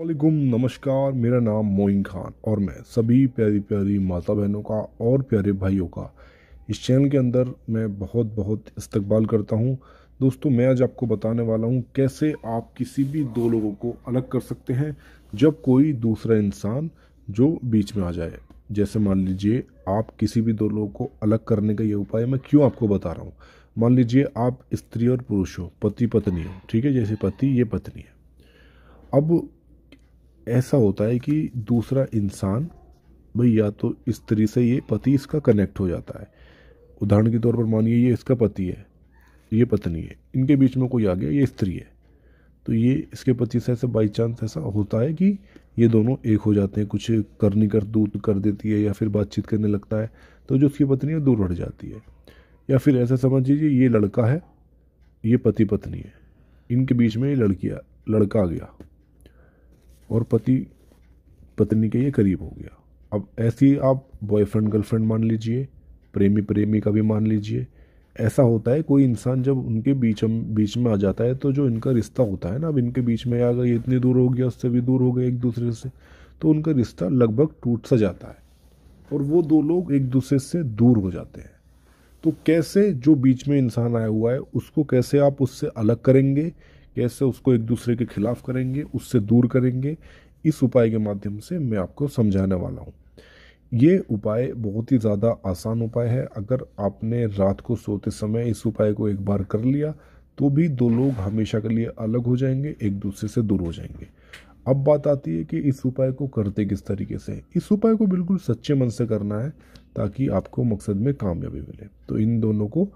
वालेकुम नमस्कार मेरा नाम मोइन खान और मैं सभी प्यारी प्यारी माता बहनों का और प्यारे भाइयों का इस चैनल के अंदर मैं बहुत बहुत इस्तकबाल करता हूं दोस्तों मैं आज आपको बताने वाला हूं कैसे आप किसी भी दो लोगों को अलग कर सकते हैं जब कोई दूसरा इंसान जो बीच में आ जाए जैसे मान लीजिए आप किसी भी दो लोगों को अलग करने का ये उपाय मैं क्यों आपको बता रहा हूँ मान लीजिए आप स्त्री और पुरुष हो पति पत्नी हो ठीक है जैसे पति ये पत्नी है अब ऐसा होता है कि दूसरा इंसान भाई या तो स्त्री से ये पति इसका कनेक्ट हो जाता है उदाहरण के तौर पर मानिए ये इसका पति है ये पत्नी है इनके बीच में कोई आ गया ये स्त्री है तो ये इसके पति से ऐसा बाई चांस ऐसा होता है कि ये दोनों एक हो जाते हैं कुछ कर नहीं कर दूर कर देती है या फिर बातचीत करने लगता है तो जो उसकी पत्नी है दूर हट जाती है या फिर ऐसा समझ लीजिए ये लड़का है ये पति पत्नी है इनके बीच में ये लड़किया लड़का आ गया और पति पत्नी के ये करीब हो गया अब ऐसी आप बॉयफ्रेंड गर्लफ्रेंड मान लीजिए प्रेमी प्रेमी का भी मान लीजिए ऐसा होता है कोई इंसान जब उनके बीच बीच में आ जाता है तो जो इनका रिश्ता होता है ना अब इनके बीच में आ गए इतनी दूर हो गया उससे भी दूर हो गए एक दूसरे से तो उनका रिश्ता लगभग टूट सा जाता है और वो दो लोग एक दूसरे से दूर हो जाते हैं तो कैसे जो बीच में इंसान आया हुआ है उसको कैसे आप उससे अलग करेंगे कैसे उसको एक दूसरे के खिलाफ करेंगे उससे दूर करेंगे इस उपाय के माध्यम से मैं आपको समझाने वाला हूँ ये उपाय बहुत ही ज़्यादा आसान उपाय है अगर आपने रात को सोते समय इस उपाय को एक बार कर लिया तो भी दो लोग हमेशा के लिए अलग हो जाएंगे एक दूसरे से दूर हो जाएंगे अब बात आती है कि इस उपाय को करते किस तरीके से इस उपाय को बिल्कुल सच्चे मन से करना है ताकि आपको मकसद में कामयाबी मिले तो इन दोनों को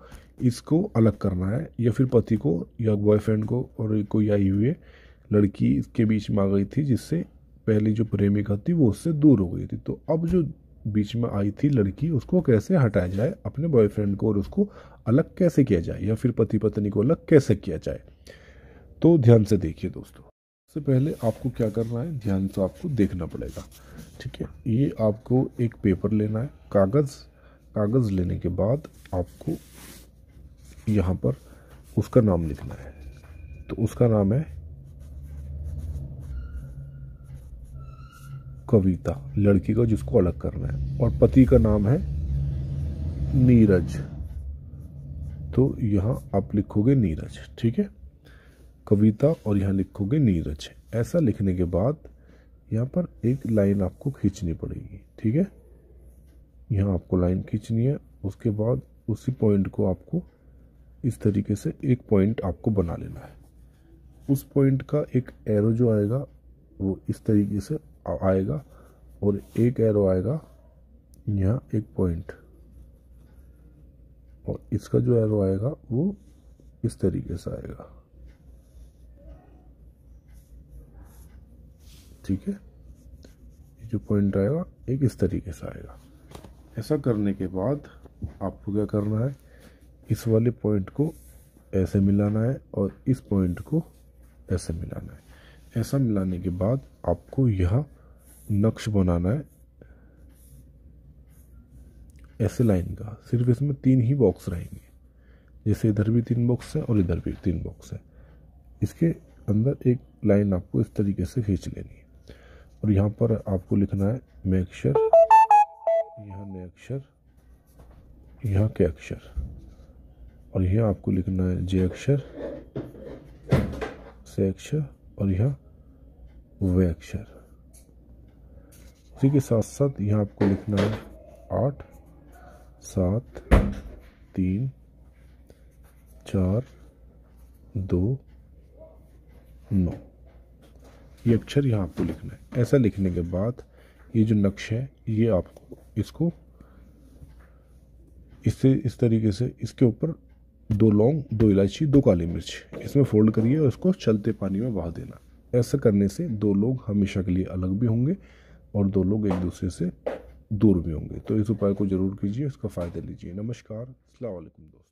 इसको अलग करना है या फिर पति को या बॉयफ्रेंड को और कोई आई हुई लड़की इसके बीच में आ गई थी जिससे पहले जो प्रेमिका थी वो उससे दूर हो गई थी तो अब जो बीच में आई थी लड़की उसको कैसे हटाया जाए अपने बॉयफ्रेंड को और उसको अलग कैसे किया जाए या फिर पति पत्नी को अलग कैसे किया जाए तो ध्यान से देखिए दोस्तों से पहले आपको क्या करना है ध्यान से आपको देखना पड़ेगा ठीक है ये आपको एक पेपर लेना है कागज़ कागज़ लेने के बाद आपको यहाँ पर उसका नाम लिखना है तो उसका नाम है कविता लड़की का जिसको अलग करना है और पति का नाम है नीरज तो यहाँ आप लिखोगे नीरज ठीक है कविता और यहाँ लिखोगे नीरज ऐसा लिखने के बाद यहाँ पर एक लाइन आपको खींचनी पड़ेगी ठीक है यहाँ आपको लाइन खींचनी है उसके बाद उसी पॉइंट को आपको इस तरीके से एक पॉइंट आपको बना लेना है उस पॉइंट का एक एरो जो आएगा वो इस तरीके से आएगा और एक एरो आएगा यहाँ एक पॉइंट और इसका जो एरो आएगा वो इस तरीके से आएगा ठीक है ये जो पॉइंट आएगा एक इस तरीके से आएगा ऐसा करने के बाद आपको क्या करना है इस वाले पॉइंट को ऐसे मिलाना है और इस पॉइंट को ऐसे मिलाना है ऐसा मिलाने के बाद आपको यह नक्श बनाना है ऐसे लाइन का सिर्फ इसमें तीन ही बॉक्स रहेंगे जैसे इधर भी तीन बॉक्स हैं और इधर भी तीन बॉक्स है इसके अंदर एक लाइन आपको इस तरीके से खींच लेनी है और यहाँ पर आपको लिखना है मे अक्षर यहाँ ने अक्षर यहाँ के अक्षर और यहाँ आपको लिखना है जे अक्षर से अक्षर और यहाँ वे अक्षर उसी के साथ साथ यहाँ आपको लिखना है आठ सात तीन चार दो नौ ये अक्षर यहाँ आपको लिखना है ऐसा लिखने के बाद ये जो नक्श है ये आपको इसको इससे इस तरीके से इसके ऊपर दो लौंग दो इलायची दो काली मिर्च इसमें फोल्ड करिए और इसको चलते पानी में बहा देना ऐसा करने से दो लोग हमेशा के लिए अलग भी होंगे और दो लोग एक दूसरे से दूर भी होंगे तो इस उपाय को ज़रूर कीजिए इसका फ़ायदा लीजिए नमस्कार अलैक्म दोस्तों